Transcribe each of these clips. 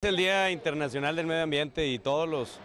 Es el Día Internacional del Medio Ambiente y todos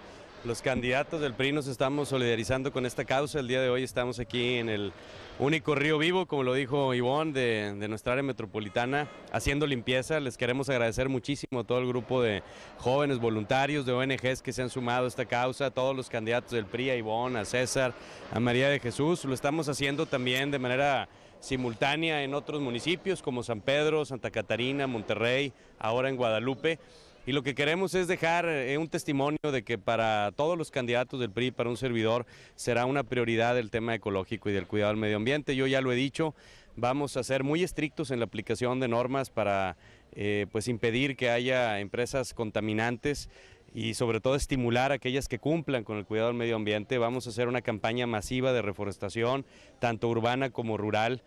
los, candidatos del PRI nos estamos solidarizando con esta causa. El día de hoy estamos aquí en el único río vivo, como lo dijo Ivonne, de, de nuestra área metropolitana, haciendo limpieza. Les queremos agradecer muchísimo a todo el grupo de jóvenes voluntarios, de ONGs que se han sumado a esta causa, a todos los candidatos del PRI, a Ivonne, a César, a María de Jesús. Lo estamos haciendo también de manera simultánea en otros municipios como San Pedro, Santa Catarina, Monterrey, ahora en Guadalupe. Y lo que queremos es dejar eh, un testimonio de que para todos los candidatos del PRI, para un servidor, será una prioridad el tema ecológico y del cuidado del medio ambiente. Yo ya lo he dicho, vamos a ser muy estrictos en la aplicación de normas para eh, pues impedir que haya empresas contaminantes y sobre todo estimular a aquellas que cumplan con el cuidado del medio ambiente. Vamos a hacer una campaña masiva de reforestación, tanto urbana como rural.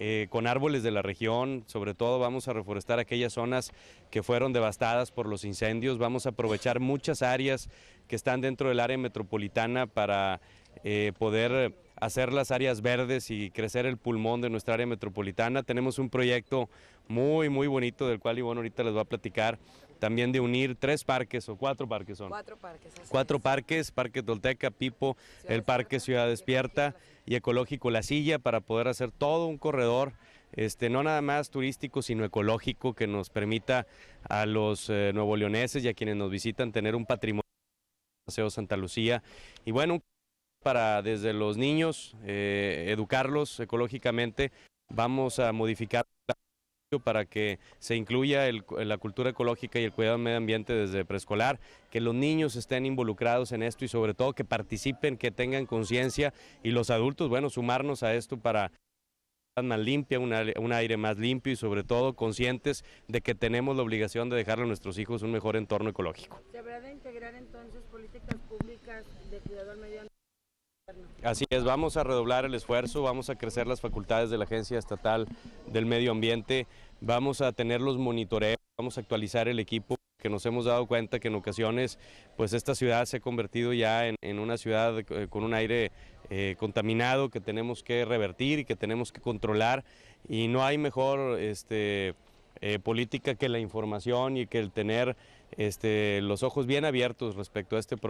Eh, con árboles de la región, sobre todo vamos a reforestar aquellas zonas que fueron devastadas por los incendios, vamos a aprovechar muchas áreas que están dentro del área metropolitana para eh, poder hacer las áreas verdes y crecer el pulmón de nuestra área metropolitana. Tenemos un proyecto muy, muy bonito del cual Ivonne ahorita les va a platicar, también de unir tres parques o cuatro parques son. Cuatro parques. Parque Tolteca, Pipo, el Parque Ciudad Despierta y Ecológico La Silla para poder hacer todo un corredor, este, no nada más turístico, sino ecológico, que nos permita a los eh, nuevo leoneses y a quienes nos visitan tener un patrimonio Paseo Santa Lucía. Y bueno, para desde los niños, eh, educarlos ecológicamente, vamos a modificar para que se incluya la cultura ecológica y el cuidado del medio ambiente desde preescolar, que los niños estén involucrados en esto y sobre todo que participen, que tengan conciencia y los adultos, bueno, sumarnos a esto para más limpia, un aire más limpio y sobre todo conscientes de que tenemos la obligación de dejarle a nuestros hijos un mejor entorno ecológico. públicas de Así es, vamos a redoblar el esfuerzo, vamos a crecer las facultades de la Agencia Estatal del Medio Ambiente, vamos a tener los monitoreos, vamos a actualizar el equipo, que nos hemos dado cuenta que en ocasiones pues esta ciudad se ha convertido ya en, una ciudad eh, con un aire eh, contaminado que tenemos que revertir y que tenemos que controlar y no hay mejor este, eh, política que la información y que el tener este, los ojos bien abiertos respecto a este problema.